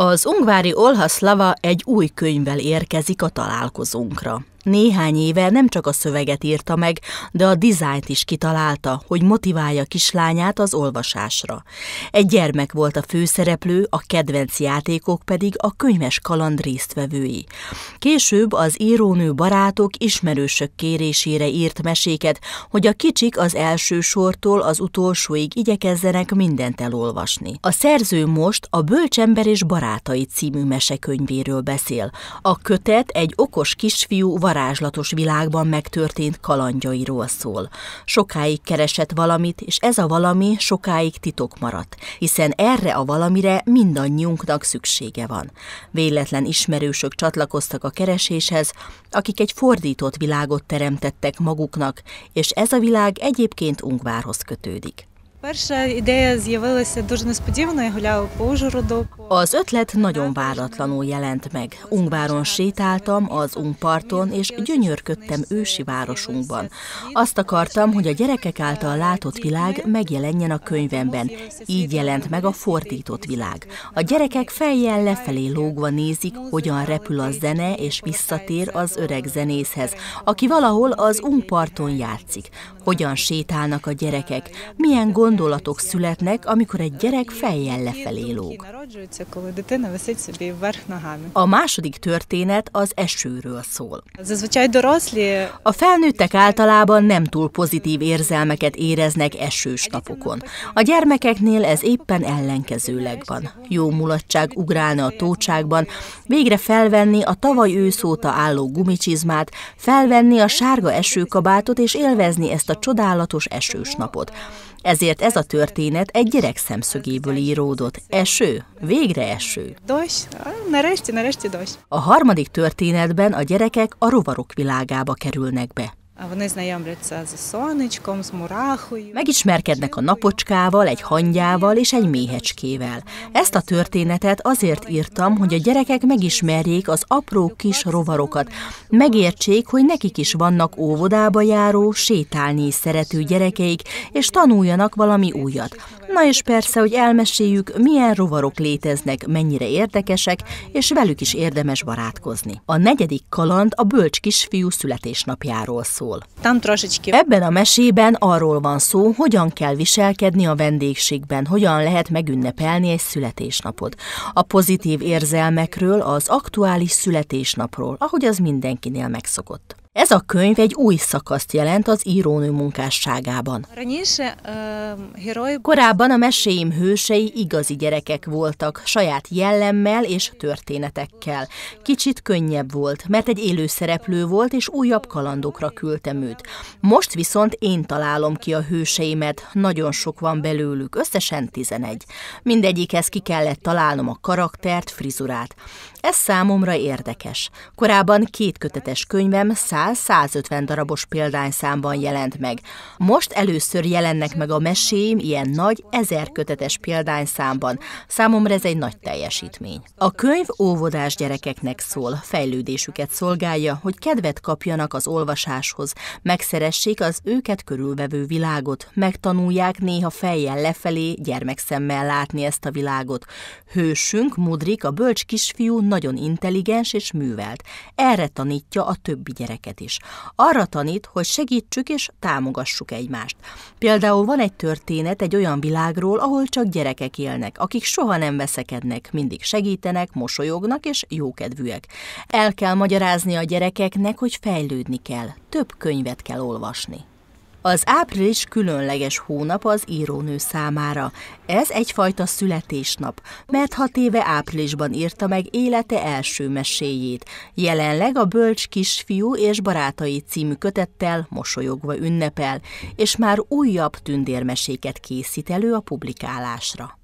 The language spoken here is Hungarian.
Az ungvári Olhaszlava egy új könyvvel érkezik a találkozónkra. Néhány éve nem csak a szöveget írta meg, de a dizájnt is kitalálta, hogy motiválja kislányát az olvasásra. Egy gyermek volt a főszereplő, a kedvenc játékok pedig a könyves kaland résztvevői. Később az írónő barátok, ismerősök kérésére írt meséket, hogy a kicsik az első sortól az utolsóig igyekezzenek mindent elolvasni. A szerző most a Bölcsember és barátai című mesekönyvéről beszél. A kötet egy okos kisfiú varázslatos világban megtörtént kalandjairól szól. Sokáig keresett valamit, és ez a valami sokáig titok maradt, hiszen erre a valamire mindannyiunknak szüksége van. Véletlen ismerősök csatlakoztak a kereséshez, akik egy fordított világot teremtettek maguknak, és ez a világ egyébként Ungvárhoz kötődik. Перша ідея з'явилася дуже несподівано, я гуляла по Ужгороду. Az ötlet nagyon váratlanul jelent meg. Ungváron sétáltam, az Ungparton, és gyönyörködtem ősi városunkban. Azt akartam, hogy a gyerekek által látott világ megjelenjen a könyvemben. Így jelent meg a fordított világ. A gyerekek fejjel lefelé lógva nézik, hogyan repül a zene, és visszatér az öreg zenészhez, aki valahol az Ungparton játszik. Hogyan sétálnak a gyerekek, milyen gond gondolatok születnek, amikor egy gyerek fejjel lefelé lóg. A második történet az esőről szól. A felnőttek általában nem túl pozitív érzelmeket éreznek esős napokon. A gyermekeknél ez éppen ellenkezőleg van. Jó mulatság ugrálni a tócsákban, végre felvenni a tavaly őszóta álló gumicsizmát, felvenni a sárga esőkabátot és élvezni ezt a csodálatos esős napot. Ezért ez a történet egy gyerek szemszögéből íródott. Eső, Végre eső. Dos, ah, naresti, naresti dos. A harmadik történetben a gyerekek a rovarok világába kerülnek be. Megismerkednek a napocskával, egy hangyával és egy méhecskével. Ezt a történetet azért írtam, hogy a gyerekek megismerjék az apró kis rovarokat. Megértsék, hogy nekik is vannak óvodába járó, sétálni szerető gyerekeik, és tanuljanak valami újat. Na és persze, hogy elmeséljük, milyen rovarok léteznek, mennyire érdekesek, és velük is érdemes barátkozni. A negyedik kaland a bölcs kisfiú születésnapjáról szól szól. Ebben a mesében arról van szó, hogyan kell viselkedni a vendégségben, hogyan lehet megünnepelni egy születésnapot. A pozitív érzelmekről, az aktuális születésnapról, ahogy az mindenkinél megszokott. Ez a könyv egy új szakaszt jelent az írónő munkásságában. Korábban a meséim hősei igazi gyerekek voltak, saját jellemmel és történetekkel. Kicsit könnyebb volt, mert egy élő szereplő volt, és újabb kalandokra küldtem őt. Most viszont én találom ki a hőseimet, nagyon sok van belőlük, összesen 11. Mindegyikhez ki kellett találnom a karaktert, frizurát. Ez számomra érdekes. Korábban két kötetes könyvem, 100 könyvtáz 150 darabos példányszámban jelent meg. Most először jelennek meg a meséim ilyen nagy, ezer kötetes példányszámban. Számomra ez egy nagy teljesítmény. A könyv óvodás gyerekeknek szól, fejlődésüket szolgálja, hogy kedvet kapjanak az olvasáshoz, megszeressék az őket körülvevő világot, megtanulják néha fejjel lefelé, gyermekszemmel látni ezt a világot. Hősünk, Mudrik, a bölcs kisfiú nagyon intelligens és művelt. Erre tanítja a többi gyereket gyerekeket is. Arra tanít, hogy segítsük és támogassuk egymást. Például van egy történet egy olyan világról, ahol csak gyerekek élnek, akik soha nem veszekednek, mindig segítenek, mosolyognak és jókedvűek. El kell magyarázni a gyerekeknek, hogy fejlődni kell, több könyvet kell olvasni. Az április különleges hónap az írónő számára. Ez egyfajta születésnap, mert hat éve áprilisban írta meg élete első meséjét. Jelenleg a Bölcs kisfiú és barátai című kötettel mosolyogva ünnepel, és már újabb tündérmeséket készít elő a publikálásra.